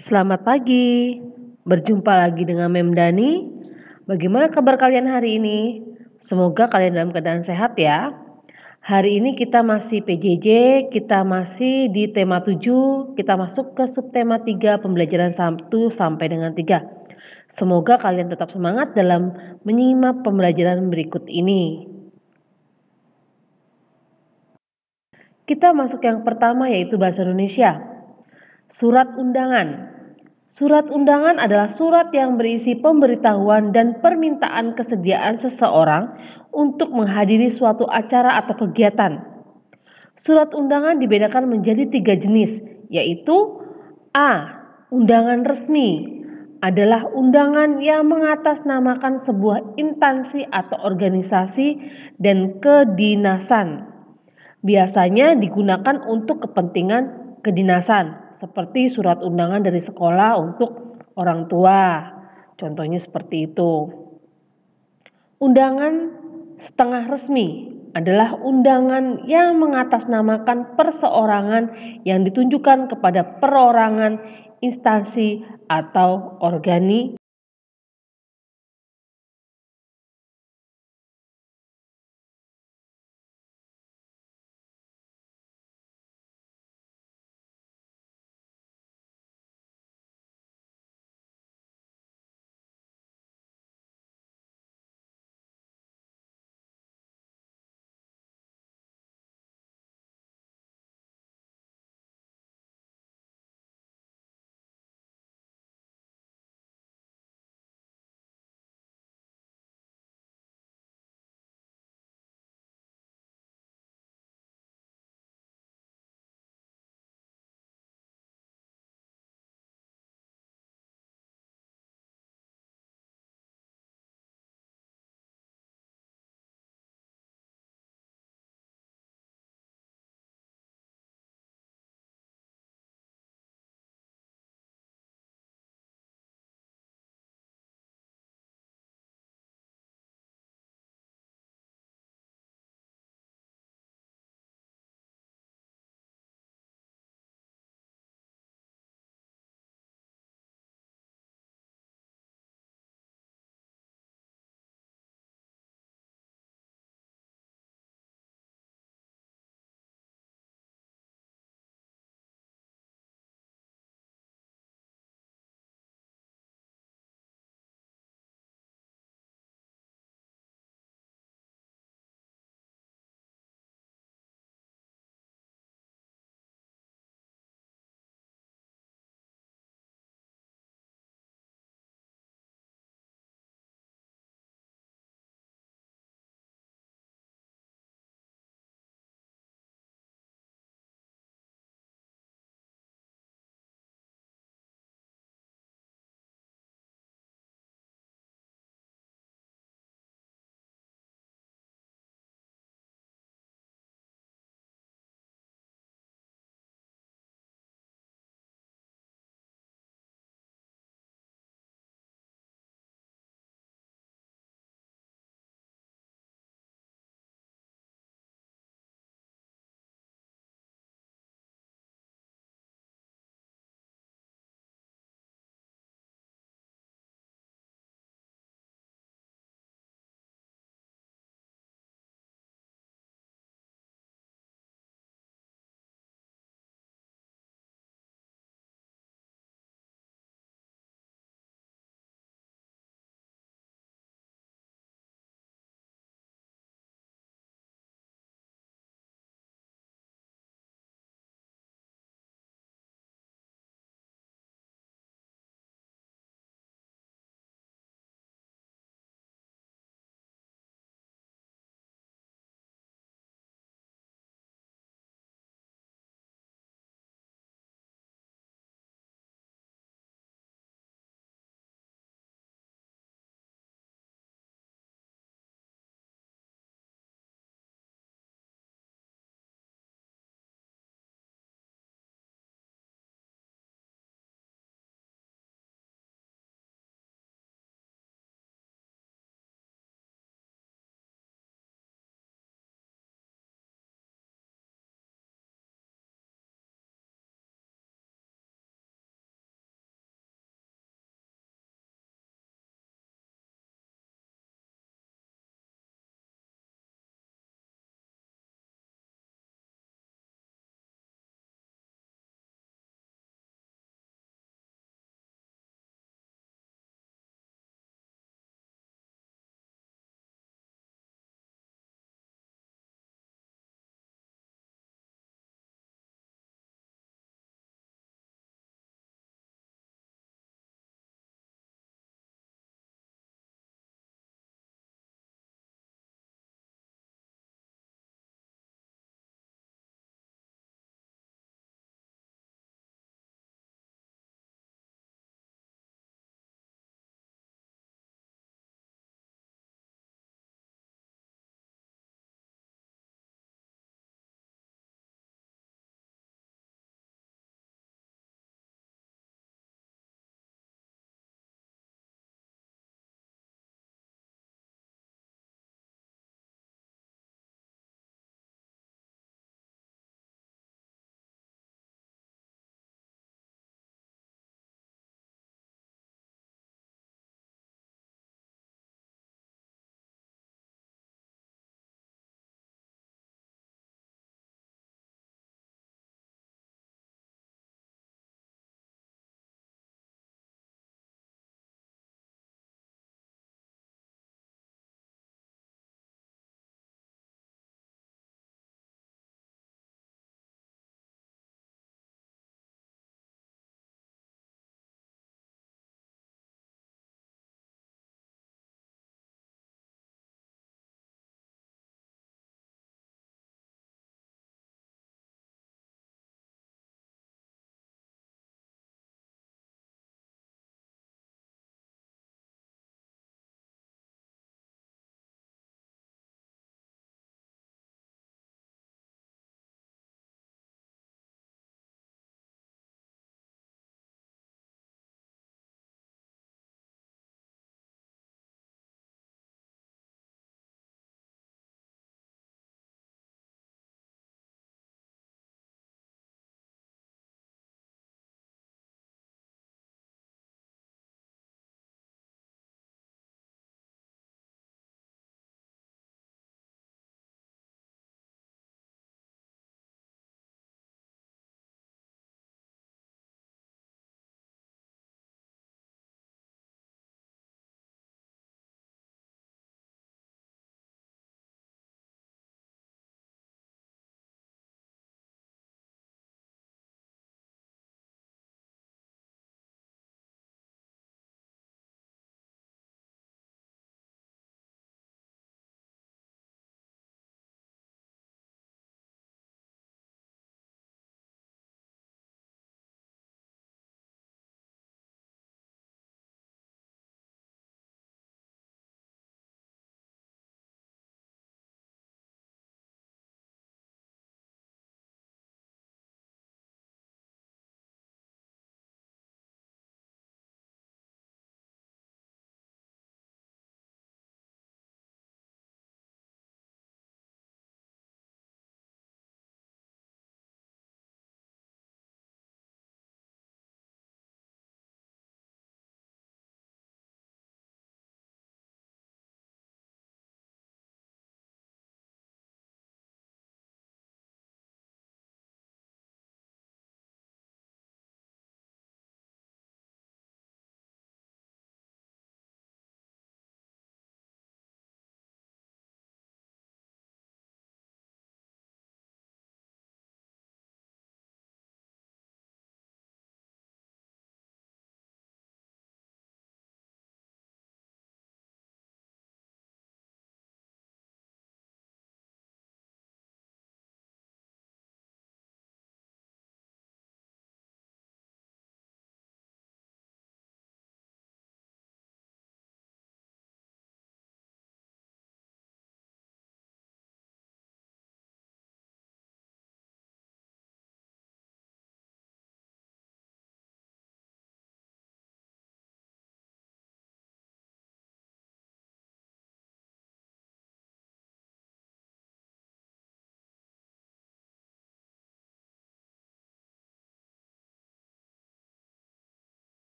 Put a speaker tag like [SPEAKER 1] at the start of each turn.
[SPEAKER 1] Selamat pagi. Berjumpa lagi dengan Mem Dani. Bagaimana kabar kalian hari ini? Semoga kalian dalam keadaan sehat ya. Hari ini kita masih PJJ, kita masih di tema 7, kita masuk ke subtema 3 pembelajaran 1 sampai dengan 3. Semoga kalian tetap semangat dalam menyimak pembelajaran berikut ini. Kita masuk yang pertama yaitu bahasa Indonesia. Surat undangan. Surat undangan adalah surat yang berisi pemberitahuan dan permintaan kesediaan seseorang untuk menghadiri suatu acara atau kegiatan. Surat undangan dibedakan menjadi tiga jenis, yaitu A. Undangan resmi adalah undangan yang mengatasnamakan sebuah instansi atau organisasi dan kedinasan. Biasanya digunakan untuk kepentingan kedinasan seperti surat undangan dari sekolah untuk orang tua. Contohnya seperti itu. Undangan setengah resmi adalah undangan yang mengatasnamakan perseorangan yang ditunjukkan kepada perorangan, instansi, atau organi